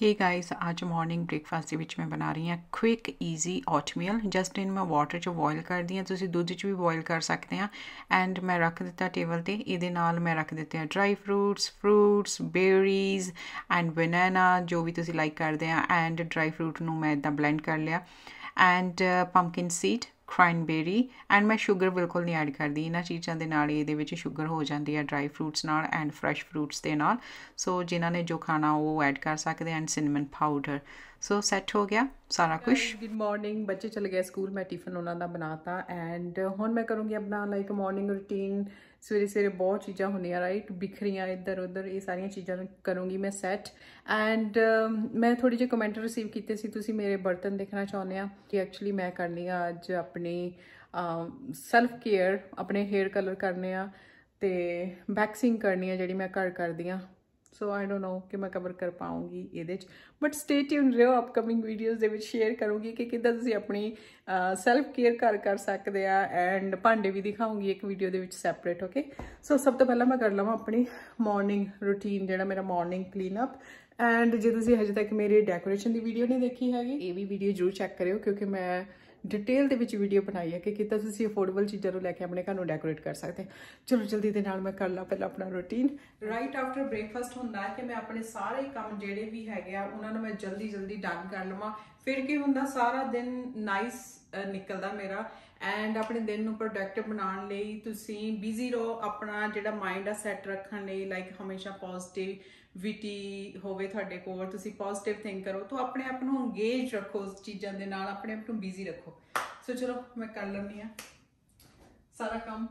हे guys guys आज morning breakfast ਦੇ ਵਿੱਚ ਮੈਂ ਬਣਾ ਰਹੀ ਹਾਂ quick easy oatmeal just in ਮੈਂ ਵਾਟਰ 'ਚ ਬੋਇਲ ਕਰਦੀ ਹਾਂ ਤੁਸੀਂ ਦੁੱਧ 'ਚ ਵੀ ਬੋਇਲ ਕਰ ਸਕਦੇ ਆ ਐਂਡ ਮੈਂ ਰੱਖ ਦਿੱਤਾ ਟੇਬਲ ਤੇ ਇਹਦੇ ਨਾਲ ਮੈਂ ਰੱਖ ਦਿੱਤੇ ਆ dry fruits fruits berries and banana ਜੋ ਵੀ ਤੁਸੀਂ ਲਾਈਕ ਕਰਦੇ ਆ ਐਂਡ ਡਰਾਈ ਫਰੂਟ ਨੂੰ ਮੈਂ ਇਦਾਂ ਬਲੈਂਡ ਕਰ ਲਿਆ and pumpkin seed cranberry and ਮੈਂ 슈ਗਰ ਬਿਲਕੁਲ ਨਹੀਂ ਐਡ ਕਰਦੀ ਇਹਨਾਂ ਚੀਜ਼ਾਂ ਦੇ ਨਾਲ ਇਹਦੇ ਵਿੱਚ 슈ਗਰ ਹੋ ਜਾਂਦੀ ਹੈ ਡਰਾਈ ਫਰੂਟਸ ਨਾਲ ਐਂਡ ਫਰੈਸ਼ ਫਰੂਟਸ ਦੇ ਨਾਲ ਸੋ ਜਿਨ੍ਹਾਂ ਨੇ ਜੋ ਖਾਣਾ ਉਹ ਐਡ ਕਰ ਸਕਦੇ and cinnamon powder so set ਹੋ ਗਿਆ ਸਾਰਾ ਕੁਝ ਗੁੱਡ ਮਾਰਨਿੰਗ ਬੱਚੇ ਚਲੇ ਗਏ ਸਕੂਲ ਮੈਂ ਟਿਫਨ ਉਹਨਾਂ ਦਾ ਬਣਾਤਾ ਐਂਡ ਹੁਣ ਮੈਂ ਕਰੂੰਗੀ ਆਪਣਾ ਲਾਈਕ ਮਾਰਨਿੰਗ ਰੁਟੀਨ ਸਵੇਰੇ ਸਵੇਰੇ ਬਹੁਤ ਚੀਜ਼ਾਂ ਹੁੰਦੀਆਂ ਰਾਈਟ ਬਿਖਰੀਆਂ ਇੱਧਰ ਉੱਧਰ ਇਹ ਸਾਰੀਆਂ ਚੀਜ਼ਾਂ ਕਰੂੰਗੀ ਮੈਂ ਸੈੱਟ ਐਂਡ ਮੈਂ ਥੋੜੀ ਜਿਹੀ ਕਮੈਂਟ ਰਿਸੀਵ ਕੀਤੇ ਸੀ ਤੁਸੀਂ ਮੇਰੇ ਬਰਤਨ ਦੇਖਣਾ ਚਾਹੁੰਦੇ ਆ ਕਿ ਐਕਚੁਅਲੀ ਮੈਂ ਕਰਨੀ ਆ ਅੱਜ ਆਪਣੀ ਸੈਲਫ ਕੇਅਰ ਆਪਣੇ ਹੇਅਰ ਕਲਰ ਕਰਨੇ ਆ ਤੇ ਵੈਕਸਿੰਗ ਕਰਨੀ ਆ ਜਿਹੜੀ ਮੈਂ ਘਰ ਕਰਦੀ ਆ ਸੋ ਆਈ ਡੋਨਟ ਨੋ ਕਿ ਮੈਂ ਕਵਰ ਕਰ ਪਾਉਂਗੀ ਇਹਦੇ ਚ ਬਟ ਸਟੇ ਟਿਊਨ ਰਿਓ ਅਪਕਮਿੰਗ ਵੀਡੀਓਜ਼ ਦੇ ਵਿੱਚ ਸ਼ੇਅਰ ਕਰੂੰਗੀ ਕਿ ਕਿੱਦਾਂ ਤੁਸੀਂ ਆਪਣੀ ਸੈਲਫ ਕੇਅਰ ਕਰ ਕਰ ਸਕਦੇ ਆ ਐਂਡ ਭਾਂਡੇ ਵੀ ਦਿਖਾਉਂਗੀ ਇੱਕ ਵੀਡੀਓ ਦੇ ਵਿੱਚ ਸੈਪਰੇਟ ਓਕੇ ਸੋ ਸਭ ਤੋਂ ਪਹਿਲਾਂ ਮੈਂ ਕਰ ਲਵਾਂ ਆਪਣੀ ਮਾਰਨਿੰਗ ਰੁਟੀਨ ਜਿਹੜਾ ਮੇਰਾ ਮਾਰਨਿੰਗ ਕਲੀਨ ਅਪ ਐਂਡ ਜੇ ਤੁਸੀਂ ਹਜੇ ਤੱਕ ਮੇਰੀ ਡੈਕੋਰੇਸ਼ਨ ਦੀ ਵੀਡੀਓ ਨਹੀਂ ਦੇਖੀ ਹੈਗੀ ਇਹ ਵੀ ਵੀਡੀਓ ਜ਼ਰੂਰ ਚੈੱਕ ਕਰਿਓ ਕਿਉਂਕਿ ਮੈਂ ਡਿਟੇਲ ਦੇ ਵਿੱਚ ਵੀਡੀਓ ਬਣਾਈ ਹੈ ਕਿ ਕਿਤਾ ਤੁਸੀਂ ਅਫੋਰਡੇਬਲ ਚੀਜ਼ਾਂ ਨੂੰ ਲੈ ਕੇ ਆਪਣੇ ਘਰ ਨੂੰ ਡੈਕੋਰੇਟ ਕਰ ਸਕਦੇ ਚਲੋ ਜਲਦੀ ਦੇ ਨਾਲ ਮੈਂ ਕਰ ਲਾਂ ਪਹਿਲਾਂ ਆਪਣਾ ਰੁਟੀਨ ਰਾਈਟ ਆਫਟਰ ਬ੍ਰੇਕਫਾਸਟ ਹੁੰਦਾ ਹੈ ਕਿ ਮੈਂ ਆਪਣੇ ਸਾਰੇ ਕੰਮ ਜਿਹੜੇ ਵੀ ਹੈਗੇ ਆ ਉਹਨਾਂ ਨੂੰ ਮੈਂ ਜਲਦੀ ਜਲਦੀ ਡਨ ਕਰ ਲਵਾਂ ਫਿਰ ਕੀ ਹੁੰਦਾ ਸਾਰਾ ਦਿਨ ਨਾਈਸ ਨਿਕਲਦਾ ਮੇਰਾ ਐਂਡ ਆਪਣੇ ਦਿਨ ਨੂੰ ਪ੍ਰੋਡਕਟਿਵ ਬਣਾਉਣ ਲਈ ਤੁਸੀਂ ਬਿਜ਼ੀ ਰਹੋ ਆਪਣਾ ਜਿਹੜਾ ਮਾਈਂਡ ਆ ਸੈੱਟ ਰੱਖਣ ਲਈ ਲਾਈਕ ਹਮੇਸ਼ਾ ਪੋਜ਼ਿਟਿਵ ਵਿਟੀ ਹੋਵੇ ਤੁਹਾਡੇ ਕੋਲ ਤੁਸੀਂ ਪੋਜ਼ਿਟਿਵ ਥਿੰਕ ਕਰੋ ਤੋਂ ਆਪਣੇ ਆਪ ਨੂੰ ਇੰਗੇਜ ਰੱਖੋ ਉਸ ਚੀਜ਼ਾਂ ਦੇ ਨਾਲ ਆਪਣੇ ਆਪ ਨੂੰ ਬਿਜ਼ੀ ਰੱਖੋ ਸੋ ਚਲੋ ਮੈਂ ਕਰ ਲੈਂਦੀ ਆ ਸਾਰਾ ਕੰਮ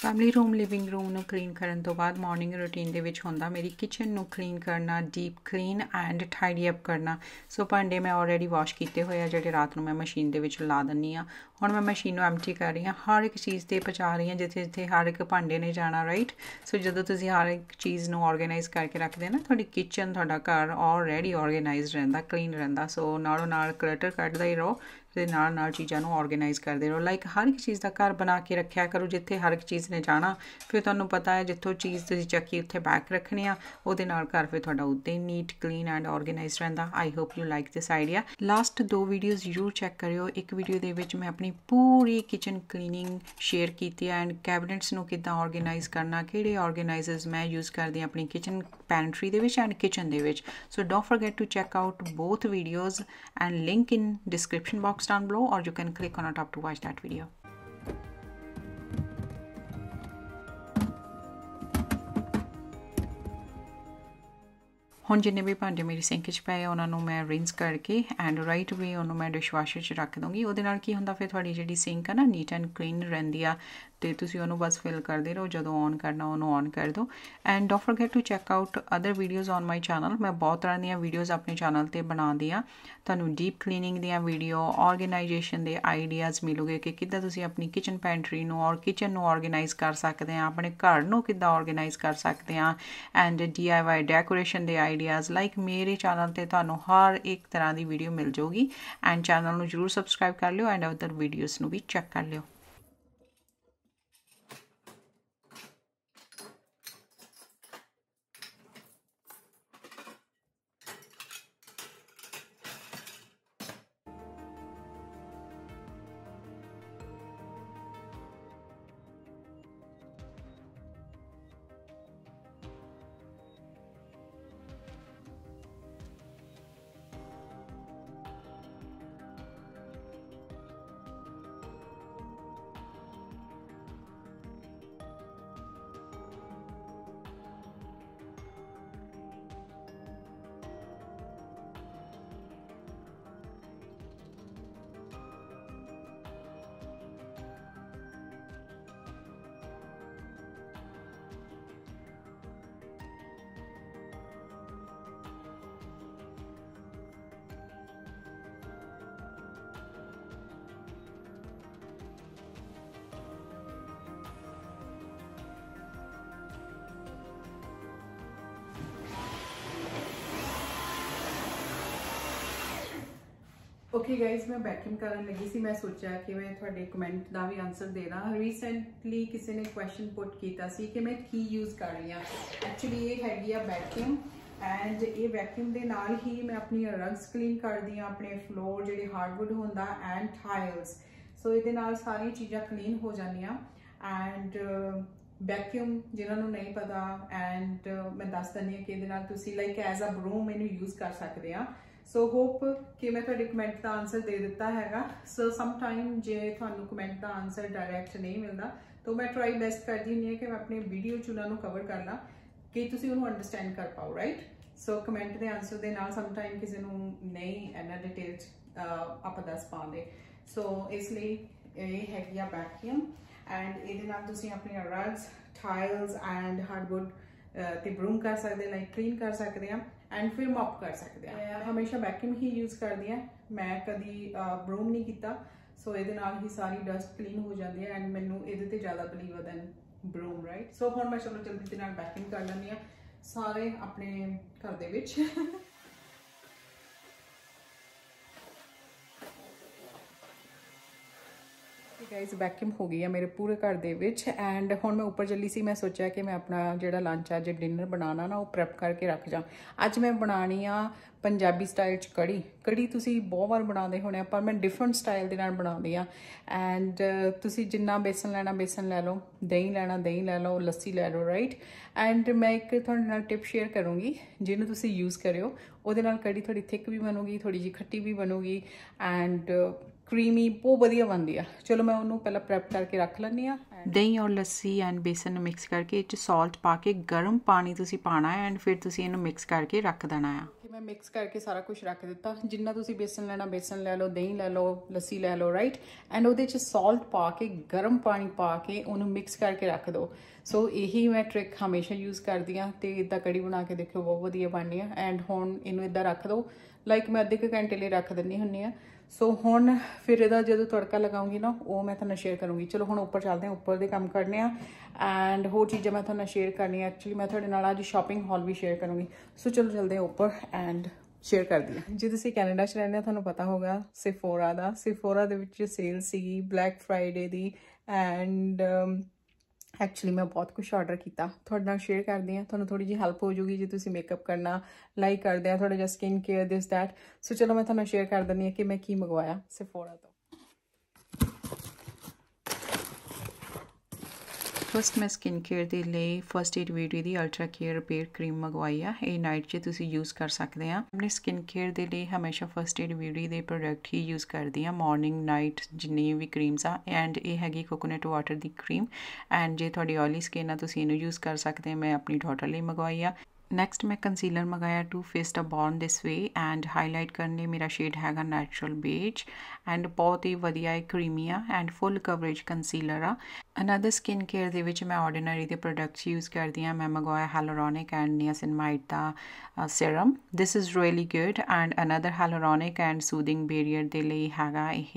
ਫੈਮਿਲੀ ਰੂਮ ਲਿਵਿੰਗ ਰੂਮ ਨੂੰ ਕਲੀਨ ਕਰਨ ਤੋਂ ਬਾਅਦ ਮਾਰਨਿੰਗ ਰੁਟੀਨ ਦੇ ਵਿੱਚ ਹੁੰਦਾ ਮੇਰੀ ਕਿਚਨ ਨੂੰ ਕਲੀਨ ਕਰਨਾ deep clean and tidy up ਕਰਨਾ ਸੋ ਭਾਂਡੇ ਮੈਂ ਆਲਰੇਡੀ ਵਾਸ਼ ਕੀਤੇ ਹੋਏ ਆ ਜਿਹੜੇ ਰਾਤ ਨੂੰ ਮੈਂ ਮਸ਼ੀਨ ਦੇ ਵਿੱਚ ਲਾ ਦਿੰਨੀ ਆ ਹੁਣ ਮੈਂ ਮਸ਼ੀਨ ਨੂੰ ਐਮਟੀ ਕਰ ਰਹੀ ਆ ਹਰ ਇੱਕ ਚੀਜ਼ ਤੇ ਪਚਾ ਰਹੀ ਆ ਜਿੱਥੇ ਜਿੱਥੇ ਹਰ ਇੱਕ ਭਾਂਡੇ ਨੇ ਜਾਣਾ ਰਾਈਟ ਸੋ ਜਦੋਂ ਤੁਸੀਂ ਹਰ ਇੱਕ ਚੀਜ਼ ਨੂੰ ਆਰਗੇਨਾਈਜ਼ ਕਰਕੇ ਰੱਖਦੇ ਨਾ ਤੁਹਾਡੀ ਕਿਚਨ ਤੁਹਾਡਾ ਘਰ ਆਲਰੇਡੀ ਆਰਗੇਨਾਈਜ਼ ਰਹਿੰਦਾ ਕਲੀਨ ਰਹਿੰਦਾ ਸੋ ਨਾਲੋਂ ਨਾਲ ਕਲਟਰ ਕੱਢਦਾ ਹੀ ਰਹੋ ਤੇ ਨਾਲ ਨਾਲ ਚੀਜ਼ਾਂ ਨੂੰ ਆਰਗੇਨਾਈਜ਼ ਕਰਦੇ ਰਹੋ ਲਾਈਕ ਹਰ ਇੱਕ ਚੀਜ਼ ਦਾ ਘਰ ਬਣਾ ਕੇ ਰੱਖਿਆ ਕਰੋ ਜਿੱਥੇ ਹਰ ਇੱਕ ਚੀਜ਼ ਨੇ ਜਾਣਾ ਫਿਰ ਤੁਹਾਨੂੰ ਪਤਾ ਹੈ ਜਿੱਥੋਂ ਚੀਜ਼ ਤੁਸੀਂ ਚੱਕੀ ਉੱਥੇ ਬੈਕ ਰੱਖਣੀ ਆ ਉਹਦੇ ਨਾਲ ਘਰ ਫਿਰ ਤੁਹਾਡਾ ਉੱਤੇ ਨੀਟ ਕਲੀਨ ਐਂਡ ਆਰਗੇਨਾਈਜ਼ ਰਹਿੰਦਾ I hope you like this idea last ਦੋ ਵੀਡੀਓਜ਼ ਜ਼ਰੂਰ ਚੈੱਕ ਕਰਿਓ ਇੱਕ ਵੀਡੀਓ ਦੇ ਵਿੱਚ ਮੈਂ ਆਪਣੀ ਪੂਰੀ ਕਿਚਨ ਕਲੀਨਿੰਗ ਸ਼ੇਅਰ ਕੀਤੀ ਐਂਡ ਕੈਬਨਟਸ ਨੂੰ ਕਿਦਾਂ ਆਰਗੇਨਾਈਜ਼ ਕਰਨਾ ਕਿਹੜੇ ਆਰਗੇਨਾਈਜ਼ਰਸ ਮੈਂ ਯੂਜ਼ ਕਰਦੀ ਆਪਣੀ ਕਿਚਨ ਪੈਂਟਰੀ ਦੇ ਵਿੱਚ ਐਂਡ ਕਿਚਨ ਦੇ ਵਿੱਚ so don't forget to check out both videos and link in description box box down below or you can click on our top to watch that video. ਹੁਣ ਜਿੰਨੇ ਵੀ ਭਾਂਡੇ ਮੇਰੇ sink 'ਚ ਪਏ ਉਹਨਾਂ ਨੂੰ ਮੈਂ ਰਿੰਸ ਕਰਕੇ ਐਂਡ ਰਾਈਟ ਵੇ ਉਹਨੂੰ ਤੇ ਤੁਸੀਂ ਉਹਨੂੰ ਬਸ ਫਿਲ ਕਰਦੇ ਰਹੋ ਜਦੋਂ ਔਨ ਕਰਨਾ ਉਹਨੂੰ ਔਨ ਕਰ ਦਿਓ and don't forget to check out other videos on my channel ਮੈਂ ਬਹੁਤ ਤਰ੍ਹਾਂ ਦੀਆਂ ਵੀਡੀਓਜ਼ ਆਪਣੇ ਚੈਨਲ ਤੇ ਬਣਾਉਂਦੀ ਆ ਤੁਹਾਨੂੰ ਡੀਪ ਕਲੀਨਿੰਗ ਦੀਆਂ ਵੀਡੀਓ ਆਰਗੇਨਾਈਜੇਸ਼ਨ ਦੇ ਆਈਡੀਆਜ਼ ਮਿਲੋਗੇ ਕਿ ਕਿੱਦਾਂ ਤੁਸੀਂ ਆਪਣੀ ਕਿਚਨ ਪੈਂਟਰੀ ਨੂੰ ਔਰ ਕਿਚਨ ਨੂੰ ਆਰਗੇਨਾਈਜ਼ ਕਰ ਸਕਦੇ ਆ ਆਪਣੇ ਘਰ ਨੂੰ ਕਿੱਦਾਂ ਆਰਗੇਨਾਈਜ਼ ਕਰ ਸਕਦੇ ਆ ਐਂਡ ਡੀਆਈਵਾਈ ਡੈਕੋਰੇਸ਼ਨ ਦੇ ਆਈਡੀਆਜ਼ ਲਾਈਕ ਮੇਰੇ ਚੈਨਲ ਤੇ ਤੁਹਾਨੂੰ ਹਰ ਇੱਕ ਤਰ੍ਹਾਂ ਦੀ ਵੀਡੀਓ ਮਿਲ ਜਾਊਗੀ ਐਂਡ ਚੈਨਲ ਨੂੰ ਜਰੂਰ ਸਬਸਕ੍ਰਾਈਬ ਕਰ ਲਿਓ ਐਂਡ ਅਦਰ ਵੀਡੀਓਜ਼ ਨੂੰ ਵੀ ਚੈੱਕ ਕਰ ਲਿਓ ਓਕੇ गाइस ਮੈਂ ਬੈਕਿੰਗ ਕਰਨ ਲੱਗੀ ਸੀ ਮੈਂ ਸੋਚਿਆ ਕਿ ਮੈਂ ਤੁਹਾਡੇ ਕਮੈਂਟ ਦਾ ਵੀ ਆਨਸਰ ਦੇ ਦਾਂ ਰੀਸੈਂਟਲੀ ਕਿਸੇ ਨੇ ਕੁਐਸਚਨ ਪੁੱਟ ਕੀਤਾ ਸੀ ਕਿ ਮੈਂ ਕੀ ਯੂਜ਼ ਕਰ ਰਹੀ ਆ ਐਕਚੁਅਲੀ ਇਹ ਹੈਗੀ ਆ ਵੈਕਿਊਮ ਐਂਡ ਇਹ ਵੈਕਿਊਮ ਦੇ ਨਾਲ ਹੀ ਮੈਂ ਆਪਣੀ ਰਗਸ ਕਲੀਨ ਕਰਦੀ ਆ ਆਪਣੇ ਫਲੋਰ ਜਿਹੜੇ ਹਾਰਡਵੁੱਡ ਹੁੰਦਾ ਐਂਡ ਟਾਈਲਸ ਸੋ ਇਹਦੇ ਨਾਲ ਸਾਰੀ ਚੀਜ਼ਾਂ ਕਲੀਨ ਹੋ ਜਾਂਦੀਆਂ ਐਂਡ ਵੈਕਿਊਮ ਜਿਨ੍ਹਾਂ ਨੂੰ ਨਹੀਂ ਪਤਾ ਐਂਡ ਮੈਂ ਦੱਸ ਦਿੰਦੀ ਆ ਕਿ ਇਹਦੇ ਨਾਲ ਤੁਸੀਂ ਲਾਈਕ ਐਜ਼ ਅ ਬਰੂਮ ਇਹਨੂੰ ਯੂਜ਼ ਕਰ ਸਕਦੇ ਆ ਸੋ ਹੋਪ ਕਿ ਮੈਂ ਤੁਹਾਡੇ ਕਮੈਂਟ ਦਾ ਆਨਸਰ ਦੇ ਦਿੱਤਾ ਹੈਗਾ ਸੋ ਸਮ ਟਾਈਮ ਜੇ ਤੁਹਾਨੂੰ ਕਮੈਂਟ ਦਾ ਆਨਸਰ ਡਾਇਰੈਕਟ ਨਹੀਂ ਮਿਲਦਾ ਤਾਂ ਮੈਂ ਟਰਾਈ ਬੈਸਟ ਕਰਦੀ ਹੁੰਦੀ ਹਾਂ ਕਿ ਮੈਂ ਆਪਣੇ ਵੀਡੀਓ ਚ ਉਹਨਾਂ ਨੂੰ ਕਵਰ ਕਰਨਾ ਕਿ ਤੁਸੀਂ ਉਹਨੂੰ ਅੰਡਰਸਟੈਂਡ ਕਰ ਪਾਓ ਰਾਈਟ ਸੋ ਕਮੈਂਟ ਦੇ ਆਨਸਰ ਦੇ ਨਾਲ ਸਮ ਟਾਈਮ ਕਿਸੇ ਨੂੰ ਨਹੀਂ ਐਨਾ ਡਿਟੇਲ ਆਪਾਂ ਦੱਸ ਪਾਉਂਦੇ ਸੋ ਇਸ ਲਈ ਇਹ ਹੈਗੀ ਆ ਵੈਕਿਊਮ ਐਂਡ ਇਹਦੇ ਨਾਲ ਤੁਸੀਂ ਆਪਣੀਆਂ ਰਗਸ ਟਾਈਲਸ ਐਂਡ ਹਾਰਡਵੁੱਡ ਤੇ ਬਰੂਮ ਕਰ ਸਕਦੇ ਲਾਈਕ ਕਲੀਨ ਕਰ ਸਕਦੇ ਆ ਐਂਡ ਫਿਰ ਮੌਪ ਕਰ ਸਕਦੇ ਆ ਮੈਂ ਹਮੇਸ਼ਾ ਵੈਕਿਊਮ ਹੀ ਯੂਜ਼ ਕਰਦੀ ਆ ਮੈਂ ਕਦੀ ਬਰੂਮ ਨਹੀਂ ਕੀਤਾ ਸੋ ਇਹਦੇ ਨਾਲ ਹੀ ਸਾਰੀ ਡਸਟ ਕਲੀਨ ਹੋ ਜਾਂਦੀ ਹੈ ਐਂਡ ਮੈਨੂੰ ਇਹਦੇ ਤੇ ਜ਼ਿਆਦਾ ਬਲੀਵ ਆ ਦੈਨ ਬਰੂਮ ਰਾਈਟ ਸੋ ਹੁਣ ਮੈਂ ਚਲੋ ਜਲਦੀ ਦੇ ਨਾਲ ਵੈਕਿਊਮ ਕਰ ਲੈਂਦੀ ਆ ਸਾਰੇ ਆਪਣੇ ਘਰ ਦੇ ਵਿੱਚ ਗਾਇਸ ਵੈਕਿਊਮ ਹੋ ਗਈ ਹੈ ਮੇਰੇ ਪੂਰੇ ਘਰ ਦੇ ਵਿੱਚ ਐਂਡ ਹੁਣ ਮੈਂ ਉੱਪਰ ਚੱਲੀ ਸੀ ਮੈਂ ਸੋਚਿਆ ਕਿ ਮੈਂ ਆਪਣਾ ਜਿਹੜਾ ਲੰਚ ਜੇ ਡਿਨਰ ਬਣਾਣਾ ਨਾ ਉਹ ਪ੍ਰੈਪ ਕਰਕੇ ਰੱਖ ਜਾ ਅੱਜ ਮੈਂ ਬਣਾਣੀ ਆ ਪੰਜਾਬੀ ਸਟਾਈਲ ਚ ਕੜੀ ਕੜੀ ਤੁਸੀਂ ਬਹੁਤ ਵਾਰ ਬਣਾਉਂਦੇ ਹੋਣੇ ਪਰ ਮੈਂ ਡਿਫਰੈਂਟ ਸਟਾਈਲ ਦੇ ਨਾਲ ਬਣਾਉਂਦੀ ਆ ਐਂਡ ਤੁਸੀਂ ਜਿੰਨਾ ਬੇਸਨ ਲੈਣਾ ਬੇਸਨ ਲੈ ਲਓ ਦਹੀਂ ਲੈਣਾ ਦਹੀਂ ਲੈ ਲਓ ਲੱਸੀ ਲੈ ਲਓ ਰਾਈਟ ਐਂਡ ਮੈਂ ਇੱਕ ਤੁਹਾਡੇ ਨਾਲ ਟਿਪ ਸ਼ੇਅਰ ਕਰੂੰਗੀ ਜਿਹਨੂੰ ਤੁਸੀਂ ਯੂਜ਼ ਕਰਿਓ ਉਹਦੇ ਨਾਲ ਕੜੀ ਥੋੜੀ ਥਿਕ ਵੀ ਬਣੂਗੀ ਥੋੜੀ ਜਿਹੀ ਖੱਟੀ ਵੀ ਬਣੂਗੀ ਐਂਡ ਕਰੀਮੀ ਬਹੁਤ ਵਧੀਆ ਬਣਦੀ ਆ ਚਲੋ ਮੈਂ ਉਹਨੂੰ ਪਹਿਲਾਂ ਪ੍ਰੈਪ ਕਰਕੇ ਰੱਖ ਲੈਂਦੀ ਆ ਦਹੀਂ ਔਰ ਲੱਸੀ ਐਂਡ ਬੇਸਨ ਨੂੰ ਮਿਕਸ ਕਰਕੇ ਇੱਚ ਸਾਲਟ ਪਾ ਕੇ ਗਰਮ ਪਾਣੀ ਤੁਸੀਂ ਪਾਣਾ ਹੈ ਐਂਡ ਫਿਰ ਤੁਸੀਂ ਇਹਨੂੰ ਮਿਕਸ ਕਰਕੇ ਰੱਖ ਦੇਣਾ ਆ ਮੈਂ ਮਿਕਸ ਕਰਕੇ ਸਾਰਾ ਕੁਝ ਰੱਖ ਦਿੱਤਾ ਜਿੰਨਾ ਤੁਸੀਂ ਬੇਸਨ ਲੈਣਾ ਬੇਸਨ ਲੈ ਲਓ ਦਹੀਂ ਲੈ ਲਓ ਲੱਸੀ ਲੈ ਲਓ ਰਾਈਟ ਐਂਡ ਉਹਦੇ ਚ ਸਾਲਟ ਪਾ ਕੇ ਗਰਮ ਪਾਣੀ ਪਾ ਕੇ ਉਹਨੂੰ ਮਿਕਸ ਕਰਕੇ ਰੱਖ ਦਿਓ ਸੋ ਇਹੀ ਮੈਂ ਟ੍ਰਿਕ ਹਮੇਸ਼ਾ ਯੂਜ਼ ਕਰਦੀ ਆ ਤੇ ਇਦਾਂ ਕੜੀ ਬਣਾ ਕੇ ਦੇਖਿਓ ਬਹੁਤ ਵਧੀਆ ਬਣਨੀ ਆ ਐਂਡ ਹੁਣ ਇਹਨੂੰ ਇਦਾਂ ਰੱਖ ਦੋ ਲਾਈਕ ਮੈਂ ਅੱਧੇ ਘੰਟੇ ਲਈ ਰੱਖ ਦਿੰਨੀ ਹੁੰਨੀ ਆ ਸੋ ਹੁਣ ਫਿਰ ਇਹਦਾ ਜਦੋਂ ਤੜਕਾ ਲਗਾਉਂਗੀ ਨਾ ਉਹ ਮੈਂ ਤੁਹਾਨੂੰ ਸ਼ੇਅਰ ਕਰੂੰਗੀ ਚਲੋ ਹੁਣ ਉੱਪਰ ਚੱਲਦੇ ਆ ਉੱਪਰ ਦੇ ਕੰਮ ਕਰਨੇ ਆ ਐਂਡ ਹੋਰ ਚੀਜ਼ਾਂ ਮੈਂ ਤੁਹਾਨੂੰ ਸ਼ੇਅਰ ਕਰਨੀ ਆ ਐਕਚੁਅਲੀ ਮੈਂ ਤੁਹਾਡੇ ਨਾਲ ਅੱਜ ਸ਼ਾਪਿੰਗ ਹਾਲ ਵੀ ਸ਼ੇਅਰ ਕਰੂੰਗੀ ਸੋ ਚਲੋ ਚਲਦੇ ਆ ਉੱਪਰ ਐਂਡ ਸ਼ੇਅਰ ਕਰਦੀ ਆ ਜੇ ਤੁਸੀਂ ਕੈਨੇਡਾ 'ਚ ਰਹਿੰਦੇ ਹੋ ਤੁਹਾਨੂੰ ਪਤਾ ਹੋਗਾ ਸਿਫੋਰਾ ਦਾ ਸਿਫੋਰਾ ਦੇ ਵਿੱਚ ਸੇਲ ਸੀਗੀ ਬਲੈਕ ਫਰਾਈਡੇ ਦੀ ਐਂਡ ਐਕਚੁਅਲੀ ਮੈਂ ਬਹੁਤ ਕੁਝ ਆਰਡਰ ਕੀਤਾ ਤੁਹਾਡੇ ਨਾਲ ਸ਼ੇਅਰ ਕਰਦੀ ਆ ਤੁਹਾਨੂੰ ਥੋੜੀ ਜਿਹੀ ਹੈਲਪ ਹੋ ਜੂਗੀ ਜੇ ਤੁਸੀਂ ਮੇਕਅਪ ਕਰਨਾ ਲਾਈਕ ਕਰਦੇ ਆ ਥੋੜਾ ਜਿਹਾ skin care this that so ਚਲੋ ਮੈਂ ਤੁਹਾਨੂੰ ਸ਼ੇਅਰ ਕਰ ਦਿੰਨੀ ਆ ਕਿ ਮੈਂ ਕੀ ਮੰਗਵਾਇਆ ਸਿਫੋਰਾ ਤੋਂ ਫਸਟ ਮੈਂ ਸਕਿਨ ਕੇਅਰ ਦੇ ਲਈ ਫਸਟ ਏਡ ਵੀਡੀਓ ਦੀ ਅਲਟਰਾ ਕੇਅਰ ਰਿਪੇਅਰ ਕਰੀਮ ਮੰਗਵਾਈ ਆ ਇਹ ਨਾਈਟ 'ਚ ਤੁਸੀਂ ਯੂਜ਼ ਕਰ ਸਕਦੇ ਆ ਆਪਣੇ ਸਕਿਨ ਕੇਅਰ ਦੇ ਲਈ ਹਮੇਸ਼ਾ ਫਸਟ ਏਡ ਵੀਡੀਓ ਦੇ ਪ੍ਰੋਡਕਟ ਹੀ ਯੂਜ਼ ਕਰਦੀ ਆ ਮਾਰਨਿੰਗ ਨਾਈਟ ਜਿੰਨੀ ਵੀ ਕਰੀਮਸ ਆ ਐਂਡ ਇਹ ਹੈਗੀ ਕੋਕੋਨਟ ਵਾਟਰ ਦੀ ਕਰੀਮ ਐਂਡ ਜੇ ਤੁਹਾਡੀ ਆਇਲੀ ਸਕਿਨ ਆ ਤੁਸੀਂ ਇਹਨੂੰ ਯੂਜ਼ ਕਰ ਸਕਦੇ ਆ ਮੈਂ ਆਪਣੀ ਡਾਟਰ ਲਈ ਮੰਗਵਾਈ ਆ ਨੈਕਸਟ ਮੈਂ ਕੰਸੀਲਰ ਮੰਗਾਇਆ Too Faced uh Born This Way and highlight ਕਰਨ ਲਈ ਮੇਰਾ ਸ਼ੇਡ ਹੈਗਾ ਨੈਚੁਰਲ ਬੇਜ ਐਂਡ ਬਹੁਤ ਹੀ ਵਧੀਆ ਹੈ ਕਰੀਮੀ ਆ ਐਂਡ ਫੁੱਲ ਕਵਰੇਜ ਕੰਸੀਲਰ ਆ ਅਨਦਰ ਸਕਿਨ ਕੇਅਰ ਦੇ ਵਿੱਚ ਮੈਂ ਆਰਡੀਨਰੀ ਦੇ ਪ੍ਰੋਡਕਟਸ ਯੂਜ਼ ਕਰਦੀ ਆ ਮੈਂ ਮੰਗਵਾਇਆ ਹੈਲੋਰੋਨਿਕ ਐਂਡ ਨਿਆਸਿਨਮਾਈਡ ਦਾ serum this is really good and another hyaluronic and soothing barrier ਦੇ ਲਈ ਹੈਗਾ ਇਹ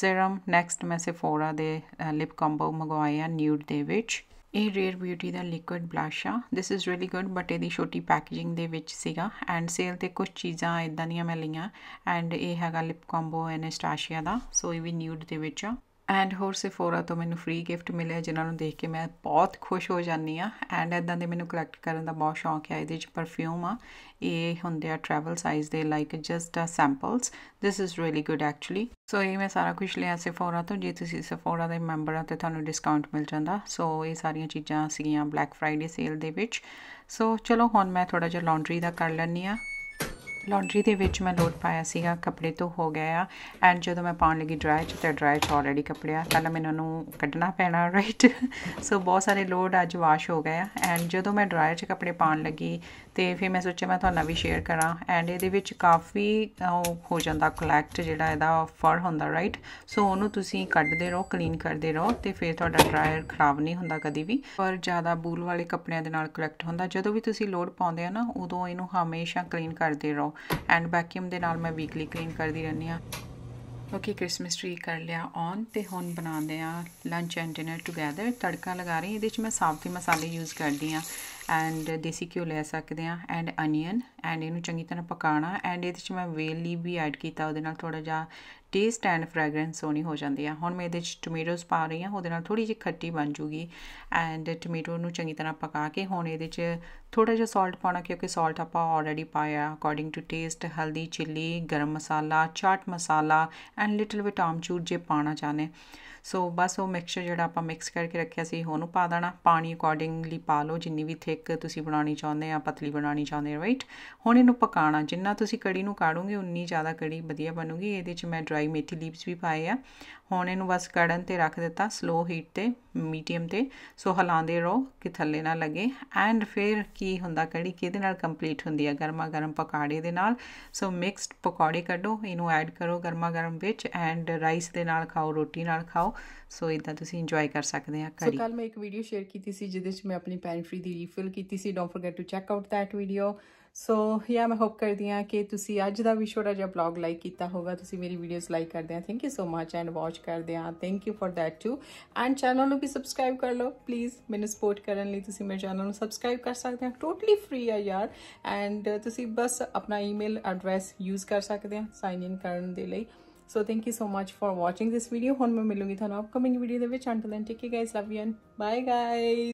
ਸੀਰਮ ਨੈਕਸਟ ਮੈਂ ਸਿਫੋਰਾ ਦੇ ਲਿਪ ਕੰਬੋ ਮੰਗਵਾਇਆ ਨਿਊਡ ਦੇ ਵਿੱਚ ਇਹ ਰੇਅਰ ਬਿਊਟੀ ਦਾ ਲਿਕੁਇਡ ਬਲਸ਼ ਆ this is really good but ਇਹਦੀ ਛੋਟੀ ਪੈਕੇਜਿੰਗ ਦੇ ਵਿੱਚ ਸੀਗਾ ਐਂਡ ਸੇਲ ਤੇ ਕੁਝ ਚੀਜ਼ਾਂ ਇਦਾਂ ਦੀਆਂ ਮੈਂ ਲਈਆਂ ਐਂਡ ਇਹ ਹੈਗਾ ਲਿਪ ਕੰਬੋ ਐਨਸਟਾਸ਼ੀਆ ਦਾ ਸੋ ਇਹ ਵੀ ਨਿਊਡ ਦੇ ਵਿੱਚ ਆ ਐਂਡ ਹੋਰ ਸਿਫੋਰਾ ਤੋਂ ਮੈਨੂੰ ਫ੍ਰੀ ਗਿਫਟ ਮਿਲਿਆ ਜਿਨ੍ਹਾਂ ਨੂੰ ਦੇਖ ਕੇ ਮੈਂ ਬਹੁਤ ਖੁਸ਼ ਹੋ ਜਾਂਦੀ ਆ ਐਂਡ ਇਦਾਂ ਦੇ ਮੈਨੂੰ ਕਲੈਕਟ ਕਰਨ ਦਾ ਬਹੁਤ ਸ਼ੌਂਕ ਹੈ ਇਹਦੇ ਵਿੱਚ ਪਰਫਿਊਮ ਆ ਇਹ ਹੁੰਦੇ ਆ ਟਰੈਵਲ ਸਾਈਜ਼ ਦੇ ਲਾਈਕ ਜਸਟ ਆ samples this is really good actually so ਇਹ ਮੈਂ ਸਾਰਾ ਕੁਝ ਲਿਆ ਸਫੋਰਾ ਤੋਂ ਜੇ ਤੁਸੀਂ ਸਫੋਰਾ ਦੇ ਮੈਂਬਰ ਆ ਤੇ ਤੁਹਾਨੂੰ ਡਿਸਕਾਊਂਟ ਮਿਲ ਜਾਂਦਾ ਸੋ ਇਹ ਸਾਰੀਆਂ ਚੀਜ਼ਾਂ ਸੀਗੀਆਂ ਬਲੈਕ ਫਰਾਈਡੇ ਸੇਲ ਦੇ ਵਿੱਚ ਸੋ ਚਲੋ ਹੁਣ ਮੈਂ ਥੋੜਾ ਜਿਹਾ ਲਾਂਡਰੀ ਦਾ ਕਰ ਲੈਣੀ ਆ ਲੌਂਡਰੀ ਦੇ ਵਿੱਚ ਮੈਂ ਲੋਡ ਪਾਇਆ ਸੀਗਾ ਕੱਪੜੇ ਤੋਂ ਹੋ ਗਿਆ ਆ ਐਂਡ ਜਦੋਂ ਮੈਂ ਪਾਉਣ ਲੱਗੀ ਡਰਾਈ ਚ ਤਾਂ ਡਰਾਈ ਚ ਆਲਰੇਡੀ ਕੱਪੜੇ ਆ ਪਹਿਲਾਂ ਮੈਨੂੰ ਉਹਨੂੰ ਕੱਢਣਾ ਪੈਣਾ ਰਾਈਟ ਸੋ ਬਹੁਤ ਸਾਰੇ ਲੋਡ ਅੱਜ ਵਾਸ਼ ਹੋ ਗਏ ਆ ਐਂਡ ਜਦੋਂ ਮੈਂ ਡਰਾਈ ਚ ਕੱਪੜੇ ਪਾਉਣ ਲੱਗੀ ਤੇ ਫਿਰ ਮੈਂ ਸੋਚਿਆ ਮੈਂ ਤੁਹਾਨੂੰ ਵੀ ਸ਼ੇਅਰ ਕਰਾਂ ਐਂਡ ਇਹਦੇ ਵਿੱਚ ਕਾਫੀ ਹੋ ਜਾਂਦਾ ਕਲੈਕਟ ਜਿਹੜਾ ਇਹਦਾ ਫਰ ਹੁੰਦਾ ਰਾਈਟ ਸੋ ਉਹਨੂੰ ਤੁਸੀਂ ਕੱਢਦੇ ਰਹੋ ਕਲੀਨ ਕਰਦੇ ਰਹੋ ਤੇ ਫਿਰ ਤੁਹਾਡਾ ਡਰਾਇਰ ਖਰਾਬ ਨਹੀਂ ਹੁੰਦਾ ਕਦੀ ਵੀ ਪਰ ਜ਼ਿਆਦਾ ਬੂਲ ਵਾਲੇ ਕੱਪੜਿਆਂ ਦੇ ਨਾਲ ਕਲੈਕਟ ਹੁੰਦਾ ਜਦੋਂ ਵੀ ਤੁਸੀਂ ਲੋਡ ਪਾਉਂਦੇ ਆ ਨਾ ਉਦੋਂ ਇਹਨੂੰ ਹਮੇਸ਼ਾ ਕਲੀਨ ਕਰਦੇ ਰਹੋ ਲਗਾਓ ਐਂਡ ਵੈਕਿਊਮ ਦੇ ਨਾਲ ਮੈਂ ਵੀਕਲੀ ਕਲੀਨ ਕਰਦੀ ਰਹਿੰਦੀ ਆ ਓਕੇ ਕ੍ਰਿਸਮਸ ਟ੍ਰੀ ਕਰ ਲਿਆ ਔਨ ਤੇ ਹੁਣ ਬਣਾਉਂਦੇ ਆ ਲੰਚ ਐਂਡ ਡਿਨਰ ਟੁਗੇਦਰ ਤੜਕਾ ਲਗਾ ਰਹੀ ਇਹਦੇ ਵਿੱਚ ਮੈਂ ਸਾਬਤੀ ਮਸਾਲੇ ਯੂਜ਼ ਕਰਦੀ ਆ ਐਂਡ ਦੇਸੀ ਘਿਓ ਲੈ ਸਕਦੇ ਆ ਐਂਡ ਅਨੀਅਨ ਐਂਡ ਇਹਨੂੰ ਚੰਗੀ ਤਰ੍ਹਾਂ ਪਕਾਣਾ ਐਂਡ ਇਹਦੇ ਵਿੱਚ ਮੈਂ ਵੇਲ ਲੀਵ ਵੀ ਐਡ ਕੀਤਾ ਉਹਦੇ ਨਾਲ ਥੋੜਾ ਜਿਹਾ ਟੇਸਟ ਐਂਡ ਫ੍ਰੈਗਰੈਂਸ ਸੋਹਣੀ ਹੋ ਜਾਂਦੀ ਆ ਹੁਣ ਮੈਂ ਇਹਦੇ ਵਿੱਚ ਟੋਮੇਟੋਸ ਪਾ ਰਹੀ ਆ ਉਹਦੇ ਨਾਲ ਥੋੜੀ ਜਿਹੀ ਖੱਟੀ ਬਣ ਜੂਗੀ ਐਂਡ ਟੋਮੇਟੋ ਨੂੰ ਚੰਗੀ ਤਰ੍ਹਾਂ ਪਕਾ ਕੇ ਹੁਣ ਇਹਦੇ ਵਿੱਚ ਥੋੜਾ ਜਿਹਾ ਸਾਲਟ ਪਾਉਣਾ ਕਿਉਂਕਿ ਸਾਲਟ ਆਪਾਂ ਆਲਰੇਡੀ ਪਾਇਆ ਅਕੋਰਡਿੰਗ ਟੂ ਟੇਸਟ ਹਲਦੀ ਚਿੱਲੀ ਗਰਮ ਮਸਾਲਾ ਚਾਟ ਮਸਾਲਾ ਐਂਡ ਲਿਟਲ ਬਿਟ ਆਮਚੂਰ ਜੇ ਪਾਣਾ ਚਾਹਨੇ ਸੋ ਬਸ ਉਹ ਮਿਕਸਚਰ ਜਿਹੜਾ ਆਪਾਂ ਮਿਕਸ ਕਰਕੇ ਰੱਖਿਆ ਸੀ ਉਹ ਪਾ ਦੇਣਾ ਪਾਣੀ ਅਕੋਰਡਿੰਗਲੀ ਪਾ ਲਓ ਜਿੰਨੀ ਵੀ ਥਿਕ ਤੁਸੀਂ ਬਣਾਉਣੀ ਚਾਹੁੰਦੇ ਆ ਪਤਲੀ ਬਣਾਉਣੀ ਚਾਹੁੰਦੇ ਆ ਰਾਈਟ ਹੁਣ ਇਹਨੂੰ ਪਕਾਣਾ ਜਿੰਨਾ ਤੁਸੀਂ ਕੜੀ ਨੂੰ ਕਾੜੋਗੇ ਉਨੀ ਜ਼ਿਆਦਾ ਕੜੀ ਵਧੀਆ ਬਣੂਗੀ ਇਹਦੇ 'ਚ ਮੈਂ ਡਰਾਈ ਮੇਥੀ ਲੀਵਸ ਵੀ ਪਾਏ ਆ ਹੁਣ ਇਹਨੂੰ ਬਸ ਕੜਨ ਤੇ ਰੱਖ ਦਿੱਤਾ ਸਲੋ ਹੀਟ ਤੇ ਮੀਡੀਅਮ ਤੇ ਸੋ ਹਲਾਉਂਦੇ ਰਹੋ ਕਿ ਥੱਲੇ ਨਾ ਲੱਗੇ ਐਂਡ ਫਿਰ ਕੀ ਹੁੰਦਾ ਕੜੀ ਕਿਹਦੇ ਨਾਲ ਕੰਪਲੀਟ ਹੁੰਦੀ ਹੈ ਗਰਮਾ ਗਰਮ ਪਕੌੜੇ ਦੇ ਨਾਲ ਸੋ ਮਿਕਸਡ ਪਕੌੜੇ ਕੱਢੋ ਇਹਨੂੰ ਐਡ ਕਰੋ ਗਰਮਾ ਗਰਮ ਵਿੱਚ ਐਂਡ ਰਾਈਸ ਦੇ ਨਾਲ ਖਾਓ ਰੋਟੀ ਨਾਲ ਖਾਓ ਸੋ ਇਦਾਂ ਤੁਸੀਂ ਇੰਜੋਏ ਕਰ ਸਕਦੇ ਆ ਕੜੀ ਸੋ ਕੱਲ ਮੈਂ ਇੱਕ ਵੀਡੀਓ ਸ਼ੇਅਰ ਕੀਤੀ ਸੀ ਜਿਹਦੇ ਵਿੱਚ ਮੈਂ ਆਪਣੀ ਪੈਨਫਰੀ ਦੀ ਰੀਫਿਲ ਕੀਤੀ ਸੀ don't forget to check out that video so yeah ਮੈਂ ਹੋਪ ਕਰਦੀ ਆ ਕਿ ਤੁਸੀਂ ਅੱਜ ਦਾ ਵੀ ਛੋਟਾ ਜਿਹਾ ਬਲੌਗ ਲਾਈਕ ਕੀਤਾ ਹੋਗਾ ਤੁਸੀਂ ਮੇਰੀ ਵੀਡੀਓਜ਼ ਲਾਈਕ ਕਰਦੇ ਆ thank you so much and watch ਕਰਦੇ ਆ thank you for that too and channel ਨੂੰ ਵੀ ਸਬਸਕ੍ਰਾਈਬ ਕਰ ਲਓ ਪਲੀਜ਼ ਮੈਨੂੰ ਸਪੋਰਟ ਕਰਨ ਲਈ ਤੁਸੀਂ ਮੇਰੇ ਚੈਨਲ ਨੂੰ ਸਬਸਕ੍ਰਾਈਬ ਕਰ ਸਕਦੇ ਆ ਟੋਟਲੀ ਫ੍ਰੀ ਆ ਯਾਰ ਐਂਡ ਤੁਸੀਂ ਬਸ ਆਪਣਾ ਈਮੇਲ ਐਡਰੈਸ ਯੂਜ਼ ਕਰ ਸਕਦੇ ਆ ਸਾਈਨ ਇਨ ਕਰਨ ਦੇ ਲਈ so thank you so much for watching this video ਹੁਣ ਮੈਂ ਮਿਲੂੰਗੀ ਤੁਹਾਨੂੰ ਅਪਕਮਿੰਗ ਵੀਡੀਓ ਦੇ ਵਿੱਚ until then take care guys love you and bye guys